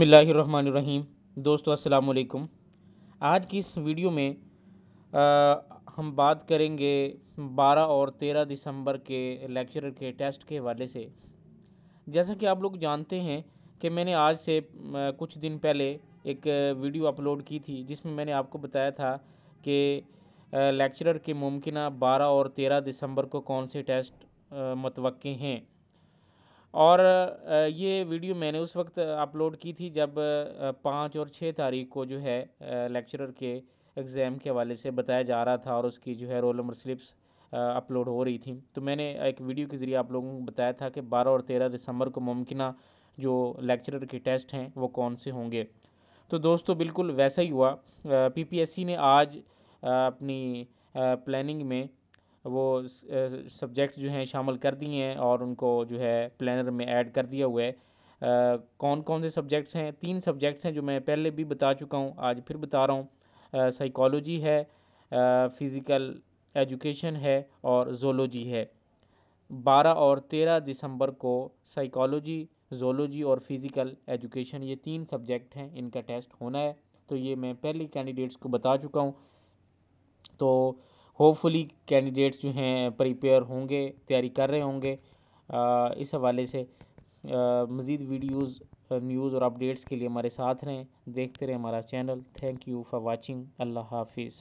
बसमीम दोस्तों असलकुम आज की इस वीडियो में आ, हम बात करेंगे 12 और 13 दिसंबर के लेक्चर के टेस्ट के हवाले से जैसा कि आप लोग जानते हैं कि मैंने आज से कुछ दिन पहले एक वीडियो अपलोड की थी जिसमें मैंने आपको बताया था कि लेक्चरर के मुमकिन 12 और 13 दिसंबर को कौन से टेस्ट मतवक़ हैं और ये वीडियो मैंने उस वक्त अपलोड की थी जब पाँच और छः तारीख को जो है लेक्चरर के एग्ज़ाम के हवाले से बताया जा रहा था और उसकी जो है रोल नंबर स्लिप्स अपलोड हो रही थी तो मैंने एक वीडियो के ज़रिए आप लोगों को बताया था कि 12 और 13 दिसंबर को मुमकिन जो लेक्चरर के टेस्ट हैं वो कौन से होंगे तो दोस्तों बिल्कुल वैसा ही हुआ पीपीएससी ने आज अपनी प्लानिंग में वो सब्जेक्ट जो हैं शामिल कर दिए हैं और उनको जो है प्लानर में ऐड कर दिया हुआ है कौन कौन से सब्जेक्ट्स हैं तीन सब्जेक्ट्स हैं जो मैं पहले भी बता चुका हूँ आज फिर बता रहा हूँ साइकोलॉजी है फिज़िकल एजुकेशन है और जोलॉजी है बारह और तेरह दिसंबर को साइकोलॉजी जोलॉजी और फिज़िकल एजुकेशन ये तीन सब्जेक्ट हैं इनका टेस्ट होना है तो ये मैं पहले कैंडिडेट्स को बता चुका हूँ तो होपफुली कैंडिडेट्स जो हैं प्रिपेयर होंगे तैयारी कर रहे होंगे इस हवाले से मज़ीद वीडियोज़ न्यूज़ और अपडेट्स के लिए हमारे साथ रहें देखते रहें हमारा channel thank you for watching अल्लाह हाफिज़